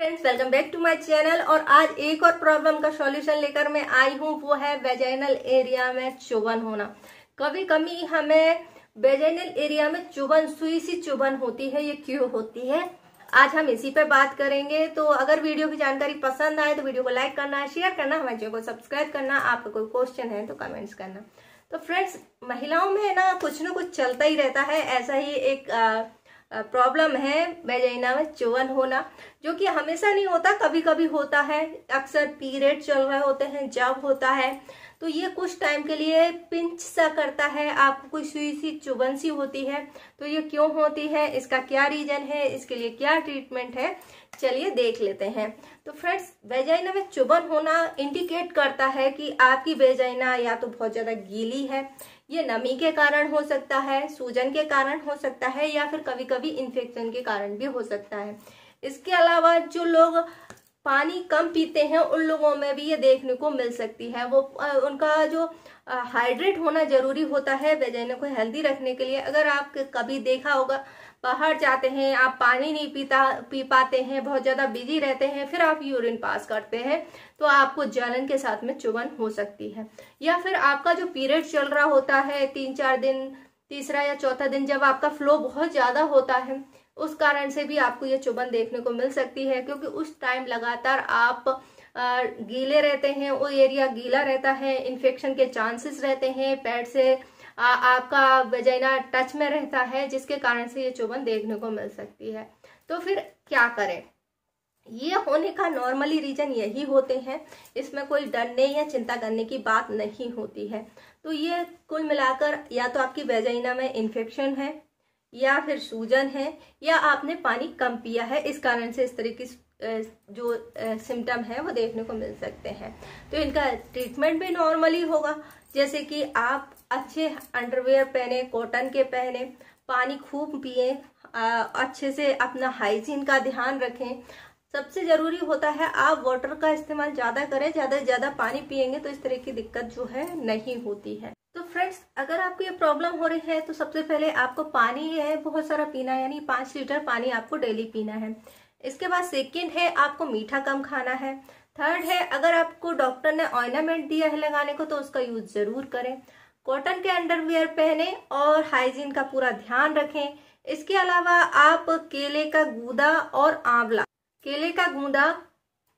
friends welcome back to my channel और आज एक और प्रॉब्लम का सॉल्यूशन लेकर मैं आई हूँ वो है वेजाइनल एरिया में चुभन होना कभी कभी हमें वेजाइनल एरिया में चुभन सुई सी चुभन होती है ये क्यों होती है आज हम इसी पे बात करेंगे तो अगर वीडियो की जानकारी पसंद आए तो वीडियो को लाइक करना शेयर करना हमारे चैनल को सब्सक्राइब करना आपका कोई क्वेश्चन है तो कमेंट्स करना तो फ्रेंड्स महिलाओं में ना कुछ ना कुछ चलता ही रहता है ऐसा ही एक आ, प्रॉब्लम है वेजाइना में चुवन होना जो कि हमेशा नहीं होता कभी कभी होता है अक्सर पीरियड चल रहे होते हैं जब होता है तो ये कुछ टाइम के लिए पिंच सा करता है आपको कोई सुई सी चुभन सी होती है तो ये क्यों होती है इसका क्या रीजन है इसके लिए क्या ट्रीटमेंट है चलिए देख लेते हैं तो फ्रेंड्स वेजाइना में चुभन होना इंडिकेट करता है कि आपकी वेजाइना या तो बहुत ज़्यादा गीली है ये नमी के कारण हो सकता है सूजन के कारण हो सकता है या फिर कभी कभी इन्फेक्शन के कारण भी हो सकता है इसके अलावा जो लोग पानी कम पीते हैं उन लोगों में भी ये देखने को मिल सकती है वो उनका जो हाइड्रेट होना जरूरी होता है बेजाइना को हेल्दी रखने के लिए अगर आप कभी देखा होगा बाहर जाते हैं आप पानी नहीं पीता पी पाते हैं बहुत ज़्यादा बिजी रहते हैं फिर आप यूरिन पास करते हैं तो आपको जलन के साथ में चुबन हो सकती है या फिर आपका जो पीरियड चल रहा होता है तीन चार दिन तीसरा या चौथा दिन जब आपका फ्लो बहुत ज़्यादा होता है उस कारण से भी आपको ये चुभन देखने को मिल सकती है क्योंकि उस टाइम लगातार आप गीले रहते हैं वो एरिया गीला रहता है इन्फेक्शन के चांसेस रहते हैं पैर से आ, आपका वजैना टच में रहता है जिसके कारण से ये चुभन देखने को मिल सकती है तो फिर क्या करें ये होने का नॉर्मली रीजन यही होते हैं इसमें कोई डरने या चिंता करने की बात नहीं होती है तो ये कुल मिलाकर या तो आपकी वेजाइना में इन्फेक्शन है या फिर सूजन है या आपने पानी कम पिया है इस कारण से इस तरह की जो सिम्टम है वो देखने को मिल सकते हैं तो इनका ट्रीटमेंट भी नॉर्मली होगा जैसे कि आप अच्छे अंडरवेयर पहने कॉटन के पहने पानी खूब पिए अच्छे से अपना हाइजीन का ध्यान रखें सबसे जरूरी होता है आप वाटर का इस्तेमाल ज्यादा करें ज्यादा ज्यादा पानी पिएंगे तो इस तरह की दिक्कत जो है नहीं होती है फ्रेंड्स अगर आपको ये प्रॉब्लम हो रही है तो सबसे पहले आपको पानी है बहुत सारा पीना है यानी पाँच लीटर पानी आपको डेली पीना है इसके बाद सेकेंड है आपको मीठा कम खाना है थर्ड है अगर आपको डॉक्टर ने ऑर्नामेंट दिया है लगाने को तो उसका यूज जरूर करें कॉटन के अंडरवियर पहने और हाइजीन का पूरा ध्यान रखें इसके अलावा आप केले का गूदा और आंवला केले का गूदा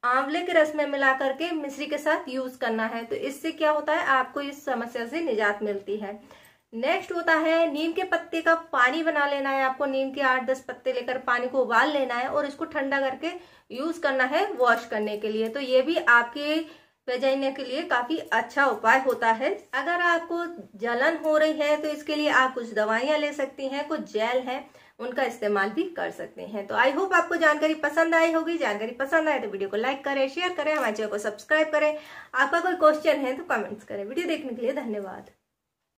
आंवले के रस में मिला करके मिश्री के साथ यूज करना है तो इससे क्या होता है आपको इस समस्या से निजात मिलती है नेक्स्ट होता है नीम के पत्ते का पानी बना लेना है आपको नीम के आठ दस पत्ते लेकर पानी को उबाल लेना है और इसको ठंडा करके यूज करना है वॉश करने के लिए तो ये भी आपके भेजने के लिए काफी अच्छा उपाय होता है अगर आपको जलन हो रही है तो इसके लिए आप कुछ दवाइयाँ ले सकती हैं कुछ जेल है उनका इस्तेमाल भी कर सकते हैं तो आई होप आपको जानकारी पसंद आई होगी जानकारी पसंद आए तो वीडियो को लाइक करें शेयर करें हमारे चैनल को सब्सक्राइब करें आपका कोई क्वेश्चन है तो कमेंट्स करें वीडियो देखने के लिए धन्यवाद